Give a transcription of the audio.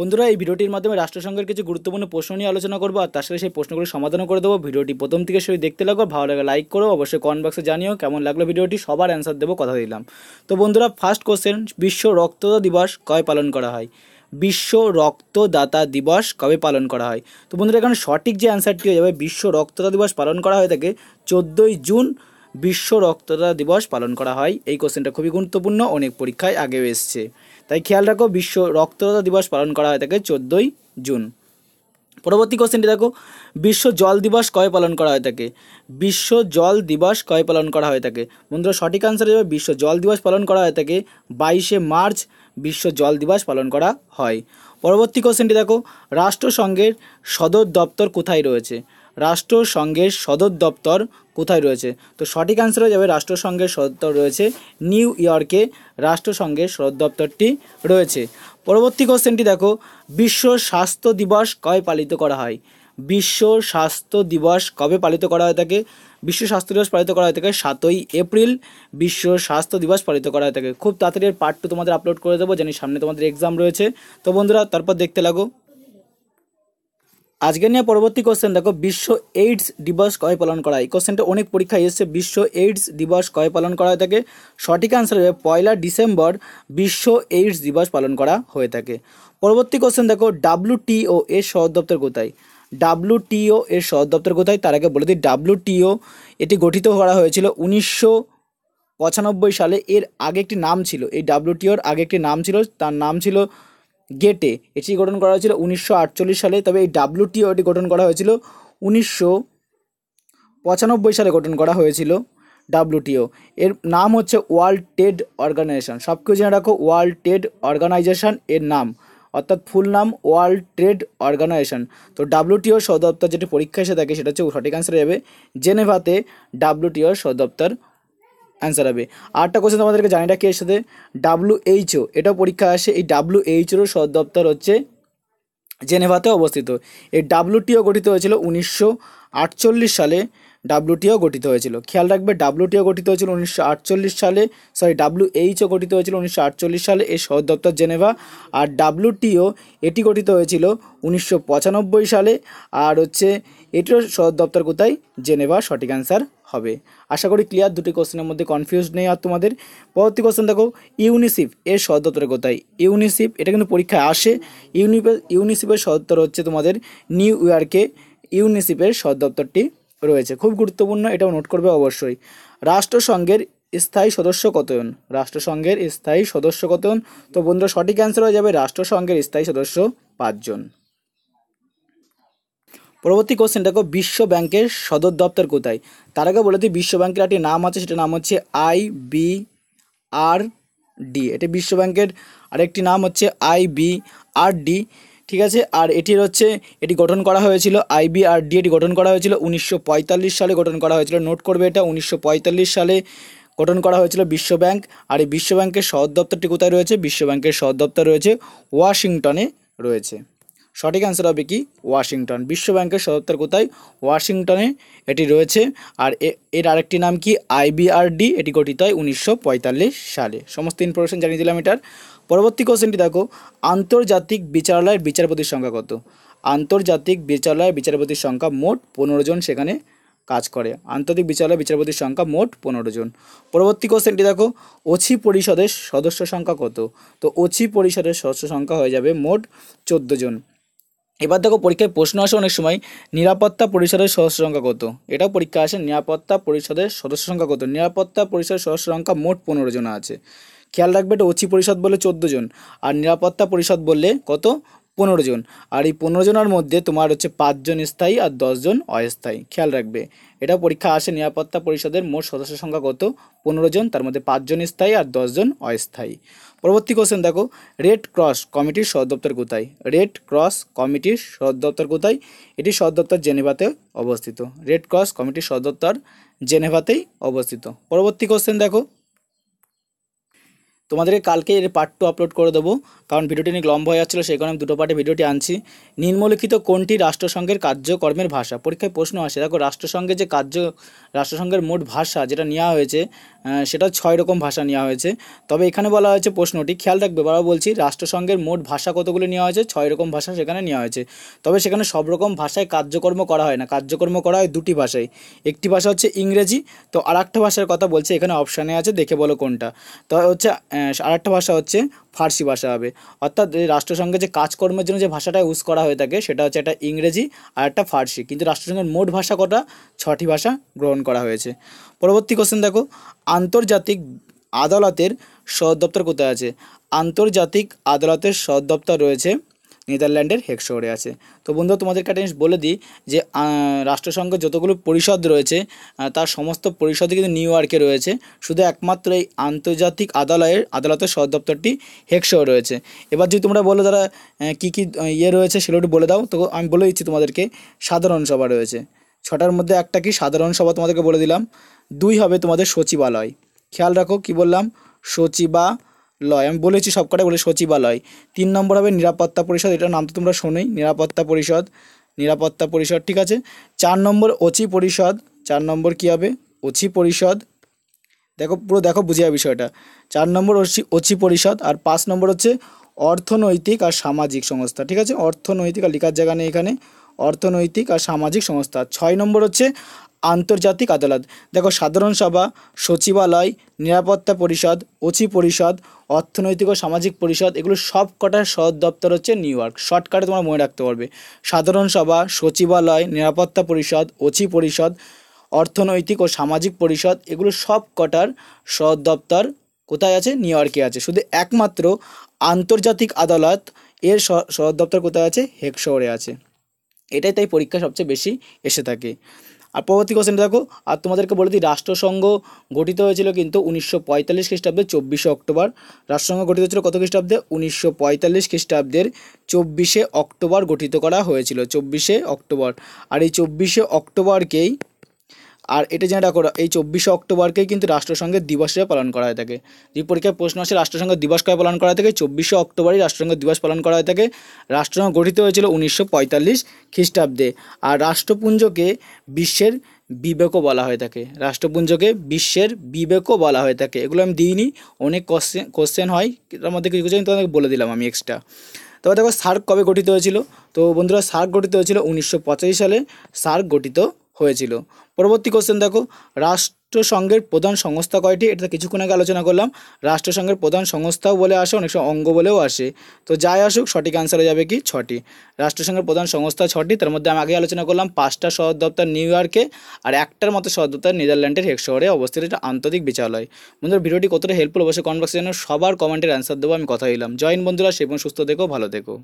বন্ধুরা এই ভিডিওটির মাধ্যমে রাষ্ট্রসংঘের কিছু গুরুত্বপূর্ণ প্রশ্ন নিয়ে আলোচনা করবো আর তার সাথে সেই প্রশ্নগুলো সমাধানও করে দেবো ভিডিওটি প্রথম থেকে সেই দেখতে লাগো ভালো লাগে লাইক করো অবশ্যই কমেন্ট বক্সে জানিও কেমন লাগলো ভিডিওটি সবার অ্যান্সার দেবো কথা দিলাম তো বন্ধুরা ফার্স্ট কোশ্চেন বিশ্ব রক্তদাতা দিবস কবে পালন করা হয় বিশ্ব রক্তদাতা দিবস কবে পালন করা হয় তো বন্ধুরা এখানে সঠিক যে অ্যান্সারটি হয়ে যাবে বিশ্ব রক্তদাতা দিবস পালন করা হয়ে থাকে চোদ্দোই জুন বিশ্ব রক্তদাতা দিবস পালন করা হয় এই কোশ্চেনটা খুবই গুরুত্বপূর্ণ অনেক পরীক্ষায় আগেও এসছে তাই খেয়াল রাখো বিশ্ব রক্তদাতা দিবস পালন করা হয় থাকে চোদ্দোই জুন পরবর্তী কোশ্চেনটি দেখো বিশ্ব জল দিবস কয় পালন করা হয়ে থাকে বিশ্ব জল দিবস কয় পালন করা হয়ে থাকে বন্ধুরা সঠিক আনসার হিসেবে বিশ্ব জল দিবস পালন করা হয়ে থাকে বাইশে মার্চ বিশ্ব জল দিবস পালন করা হয় পরবর্তী কোশ্চেনটি দেখো রাষ্ট্রসংঘের সদর দপ্তর কোথায় রয়েছে রাষ্ট্রসংঘের সদর দপ্তর কোথায় রয়েছে তো সঠিক অ্যান্সার হয়ে যাবে রাষ্ট্রসংঘের সদর রয়েছে নিউ ইয়র্কে রাষ্ট্রসংঘের সদর দপ্তরটি রয়েছে পরবর্তী কোশ্চেনটি দেখো বিশ্ব স্বাস্থ্য দিবস কবে পালিত করা হয় বিশ্ব স্বাস্থ্য দিবস কবে পালিত করা হয়ে থাকে বিশ্ব স্বাস্থ্য দিবস পালিত করা হয়ে থাকে সাতই এপ্রিল বিশ্ব স্বাস্থ্য দিবস পালিত করা হয়ে থাকে খুব তাড়াতাড়ি পার্ট টু তোমাদের আপলোড করে দেবো জানি সামনে তোমাদের এক্সাম রয়েছে তো বন্ধুরা তারপর দেখতে লাগো আজকে নিয়ে পরবর্তী কোশ্চেন দেখো বিশ্ব এইডস দিবস কয় পালন করা হয় কোশ্চেনটা অনেক পরীক্ষায় এসেছে বিশ্ব এইডস দিবস কয় পালন করা হয়ে থাকে সঠিক আনসার হবে পয়লা ডিসেম্বর বিশ্ব এইডস দিবস পালন করা হয়ে থাকে পরবর্তী কোশ্চেন দেখো ডাব্লুটিও এর সদর দপ্তর কোথায় ডাব্লুটিও এর সদর দপ্তর কোথায় তার আগে বলে দিই ডাব্লুটিও এটি গঠিত করা হয়েছিল উনিশশো পঁচানব্বই সালে এর আগে একটি নাম ছিল এই ডাব্লুটিওর আগে একটি নাম ছিল তার নাম ছিল গেটে এটি গঠন করা হয়েছিল উনিশশো সালে তবে এই ডাব্লিউটিও এটি গঠন করা হয়েছিল উনিশশো পঁচানব্বই সালে গঠন করা হয়েছিল ডাব্লিউটিও এর নাম হচ্ছে ওয়ার্ল্ড ট্রেড অর্গানাইজেশন সব কিছু জেনে রাখো ওয়ার্ল্ড ট্রেড অর্গানাইজেশন এর নাম অর্থাৎ ফুল নাম ওয়ার্ল্ড ট্রেড অর্গানাইজেশন তো ডাব্লিউটিও সদপ্তর যেটি পরীক্ষা এসে থাকে সেটা হচ্ছে সঠিক অ্যান্সার যাবে জেনেভাতে ডাব্লিউটিও সদপ্তর অ্যান্সার হবে আরেকটা কোশ্চেন তোমাদেরকে জানি রাখি এর সাথে ডাব্লু এইচও এটাও পরীক্ষা আসে এই ডাব্লু এইচওরও সদর দপ্তর হচ্ছে জেনেভাতে অবস্থিত এই ডাব্লিউটিও গঠিত হয়েছিল উনিশশো সালে ডাব্লিউটিও গঠিত হয়েছিল খেয়াল রাখবে ডাব্লিউটিও গঠিত হয়েছিল উনিশশো সালে সরি ডাব্লুএইচও গঠিত হয়েছিল উনিশশো সালে এর সদর দপ্তর জেনেভা আর ডাব্লিউটিও এটি গঠিত হয়েছিল উনিশশো সালে আর হচ্ছে এটিও সদর দপ্তর কোথায় জেনেভা সঠিক অ্যান্সার হবে আশা করি ক্লিয়ার দুটি কোশ্চেনের মধ্যে কনফিউজ নেই আর তোমাদের পরবর্তী কোশ্চেন দেখো ইউনিসিফ এর সদপ্তর কোথায় ইউনিসিফ এটা কিন্তু পরীক্ষায় আসে ইউনিপে ইউনিসিফের সদত্তর হচ্ছে তোমাদের নিউ ইয়র্কে ইউনিসিফের দপ্তরটি রয়েছে খুব গুরুত্বপূর্ণ এটাও নোট করবে অবশ্যই রাষ্ট্রসংঘের স্থায়ী সদস্য কতজন রাষ্ট্রসংঘের স্থায়ী সদস্য কতজন তো বন্ধুরা সঠিক অ্যান্সার হয়ে যাবে রাষ্ট্রসংঘের স্থায়ী সদস্য পাঁচজন পরবর্তী কোশ্চেন দেখো বিশ্ব ব্যাংকের সদর দপ্তর কোথায় তার আগে বলে দিই বিশ্ব ব্যাংকের একটি নাম আছে সেটা নাম হচ্ছে আই বি আর ডি এটি বিশ্ব ব্যাংকের আরেকটি নাম হচ্ছে আই বি আর ডি ঠিক আছে আর এটির হচ্ছে এটি গঠন করা হয়েছিল আইবিআরডি এটি গঠন করা হয়েছিল উনিশশো সালে গঠন করা হয়েছিল নোট করবে এটা উনিশশো সালে গঠন করা হয়েছিল বিশ্বব্যাংক আর এই বিশ্বব্যাংকের সদ দপ্তরটি কোথায় রয়েছে বিশ্বব্যাংকের সদ দপ্তর রয়েছে ওয়াশিংটনে রয়েছে সঠিক অ্যান্সার হবে কি ওয়াশিংটন বিশ্বব্যাংকের সদপ্তর কোথায় ওয়াশিংটনে এটি রয়েছে আর এর আরেকটি নাম কি আইবিআরডি এটি গঠিত হয় উনিশশো সালে সমস্ত ইনফরমেশন জানিয়ে দিলাম এটার পরবর্তী কোশ্চেনটি দেখো আন্তর্জাতিক বিচারালয়ের বিচারপতির সংখ্যা কত আন্তর্জাতিক বিচারালয়ের বিচারপতির সংখ্যা মোট পনেরো জন সেখানে কাজ করে আন্তর্জাতিক বিচারালয় বিচারপতির সংখ্যা মোট পনেরো জন পরবর্তী কোশ্চেনটি দেখো ওছি পরিষদের সদস্য সংখ্যা কত তো ওছি পরিষদের সদস্য সংখ্যা হয়ে যাবে মোট চোদ্দো জন এবার দেখো পরীক্ষায় প্রশ্ন আসে অনেক সময় নিরাপত্তা পরিষদের সদস্য সংখ্যা কত এটাও পরীক্ষা আসে নিরাপত্তা পরিষদের সদস্য সংখ্যা কত নিরাপত্তা পরিষদের সদস্য সংখ্যা মোট পনেরো জন আছে খেয়াল রাখবে এটা ওচি পরিষদ বলে চোদ্দো জন আর নিরাপত্তা পরিষদ বললে কত পনেরো জন আর এই পনেরো জনের মধ্যে তোমার হচ্ছে পাঁচজন স্থায়ী আর দশজন অস্থায়ী খেয়াল রাখবে এটা পরীক্ষা আসে নিরাপত্তা পরিষদের মোট সদস্য সংখ্যা কত পনেরো জন তার মধ্যে পাঁচজন স্থায়ী আর দশজন অস্থায়ী পরবর্তী কোশ্চেন দেখো রেড ক্রস কমিটির সদর দপ্তর কোথায় রেড ক্রস কমিটির সদর দপ্তর কোথায় এটি সদর দপ্তর জেনেভাতে অবস্থিত রেড ক্রস কমিটির সদর দপ্তর জেনেভাতেই অবস্থিত পরবর্তী কোশ্চেন দেখো তোমাদেরকে কালকে এর পার্ট টু আপলোড করে দেবো কারণ ভিডিওটি অনেক লম্বা হয়ে যাচ্ছিলো সেই কারণে আমি দুটো পার্টে ভিডিওটি আনছি নিম্নলিখিত কোনটি রাষ্ট্রসংঘের কার্যকর্মের ভাষা পরীক্ষায় প্রশ্ন আসে দেখো রাষ্ট্রসংঘের যে কার্য রাষ্ট্রসংঘের মোট ভাষা যেটা নেওয়া হয়েছে হ্যাঁ, সেটা ছয় রকম ভাষা নেওয়া হয়েছে তবে এখানে বলা হয়েছে প্রশ্নটি খেয়াল রাখবে বাবা বলছি রাষ্ট্রসংঘের মোট ভাষা কতগুলো নেওয়া হয়েছে ছয় রকম ভাষা সেখানে নেওয়া হয়েছে তবে সেখানে সব রকম ভাষায় কার্যকর্ম করা হয় না কার্যকর্ম করা হয় দুটি ভাষায় একটি ভাষা হচ্ছে ইংরেজি তো আর একটা ভাষার কথা বলছে এখানে অপশানে আছে দেখে বলো কোনটা তো হচ্ছে আর একটা ভাষা হচ্ছে ফার্সি ভাষা হবে অর্থাৎ রাষ্ট্রসংঘের যে কাজকর্মের জন্য যে ভাষাটা ইউজ করা হয়ে থাকে সেটা হচ্ছে একটা ইংরেজি আর একটা ফার্সি কিন্তু রাষ্ট্রসংঘের মোট ভাষা কটা ছটি ভাষা গ্রহণ করা হয়েছে পরবর্তী কোশ্চেন দেখো আন্তর্জাতিক আদালতের সদর দপ্তর কোথায় আছে আন্তর্জাতিক আদালতের সদর দপ্তর রয়েছে নেদারল্যান্ডের হেক শহরে আছে তো বন্ধু তোমাদেরকে একটা জিনিস বলে দিই যে রাষ্ট্রসংঘের যতগুলো পরিষদ রয়েছে তার সমস্ত পরিষদে কিন্তু নিউ ইয়র্কে রয়েছে শুধু একমাত্র এই আন্তর্জাতিক আদালয়ের আদালতের সদর দপ্তরটি হেক শহরে রয়েছে এবার যদি তোমরা বলো তারা কী কী ইয়ে রয়েছে সেগুলো একটু বলে দাও তো আমি বলে দিচ্ছি তোমাদেরকে সাধারণ সভা রয়েছে ছটার মধ্যে একটা কি সাধারণ সভা তোমাদেরকে বলে দিলাম দুই হবে তোমাদের সচিবালয় খেয়াল রাখো কি বললাম সচিবা লয় আমি বলেছি সবকটাই বলে সচিবালয় তিন নম্বর হবে নিরাপত্তা পরিষদ এটার নাম তো তোমরা শোনোই নিরাপত্তা পরিষদ নিরাপত্তা পরিষদ ঠিক আছে চার নম্বর অচি পরিষদ চার নম্বর কি হবে অচি পরিষদ দেখো পুরো দেখো বুঝে যাবে বিষয়টা চার নম্বর অচি অচি পরিষদ আর পাঁচ নম্বর হচ্ছে অর্থনৈতিক আর সামাজিক সংস্থা ঠিক আছে অর্থনৈতিক আর লিখার জায়গা নেই এখানে অর্থনৈতিক আর সামাজিক সংস্থা ছয় নম্বর হচ্ছে আন্তর্জাতিক আদালত দেখো সাধারণ সভা সচিবালয় নিরাপত্তা পরিষদ ওচি পরিষদ অর্থনৈতিক ও সামাজিক পরিষদ এগুলো সব কটার সদর দপ্তর হচ্ছে নিউ ইয়র্ক শর্টকাটে তোমরা মনে রাখতে পারবে সাধারণ সভা সচিবালয় নিরাপত্তা পরিষদ ওচি পরিষদ অর্থনৈতিক ও সামাজিক পরিষদ এগুলো সব কটার সদর দপ্তর কোথায় আছে নিউ ইয়র্কে আছে শুধু একমাত্র আন্তর্জাতিক আদালত এর সদর দপ্তর কোথায় আছে হেক শহরে আছে এটাই তাই পরীক্ষা সবচেয়ে বেশি এসে থাকে আর পরবর্তী কোশ্চেন দেখো আর তোমাদেরকে বলে দিই রাষ্ট্রসংঘ গঠিত হয়েছিল কিন্তু উনিশশো পঁয়তাল্লিশ খ্রিস্টাব্দে চব্বিশে অক্টোবর রাষ্ট্রসংঘ গঠিত হয়েছিল কত খ্রিস্টাব্দে উনিশশো পঁয়তাল্লিশ খ্রিস্টাব্দের চব্বিশে অক্টোবর গঠিত করা হয়েছিল চব্বিশে অক্টোবর আর এই চব্বিশে অক্টোবরকেই আর এটা জেনে রাখো এই চব্বিশে অক্টোবরকেই কিন্তু রাষ্ট্রসংঘের দিবস হিসেবে পালন করা হয়ে থাকে যে পরীক্ষায় প্রশ্ন আসে রাষ্ট্রসংঘ দিবস কবে পালন করা থাকে চব্বিশে অক্টোবরই রাষ্ট্রসংঘ দিবস পালন করা হয়ে থাকে রাষ্ট্রসংঘ গঠিত হয়েছিল উনিশশো পঁয়তাল্লিশ খ্রিস্টাব্দে আর রাষ্ট্রপুঞ্জকে বিশ্বের বিবেকও বলা হয়ে থাকে রাষ্ট্রপুঞ্জকে বিশ্বের বিবেকও বলা হয়ে থাকে এগুলো আমি দিইনি অনেক কোশ্চেন কোশ্চেন হয় তার মধ্যে কিছু কিছু আমি তোমাদেরকে বলে দিলাম আমি এক্সট্রা তবে দেখো সার্ক কবে গঠিত হয়েছিল তো বন্ধুরা সার্ক গঠিত হয়েছিল উনিশশো সালে সার্ক গঠিত হয়েছিল পরবর্তী কোশ্চেন দেখো রাষ্ট্রসংঘের প্রধান সংস্থা কয়টি এটা কিছুক্ষণ আগে আলোচনা করলাম রাষ্ট্রসংঘের প্রধান সংস্থাও বলে আসে অনেক সময় অঙ্গ বলেও আসে তো যাই আসুক সঠিক অ্যান্সারে যাবে কি ছটি রাষ্ট্রসংঘের প্রধান সংস্থা ছটি তার মধ্যে আমি আগে আলোচনা করলাম পাঁচটা সদর দপ্তর নিউ ইয়র্কে আর একটার মতো সদর দপ্তর নেদারল্যান্ডের হেক শহরে অবস্থিত এটা আন্তর্জাতিক বিচারালয় বন্ধুরা ভিডিওটি কতটা হেল্পফুল অবশ্যই জন্য সবার কমেন্টের অ্যান্সার দেবো আমি কথা দিলাম জয়েন বন্ধুরা সেই সুস্থ দেখো ভালো দেখো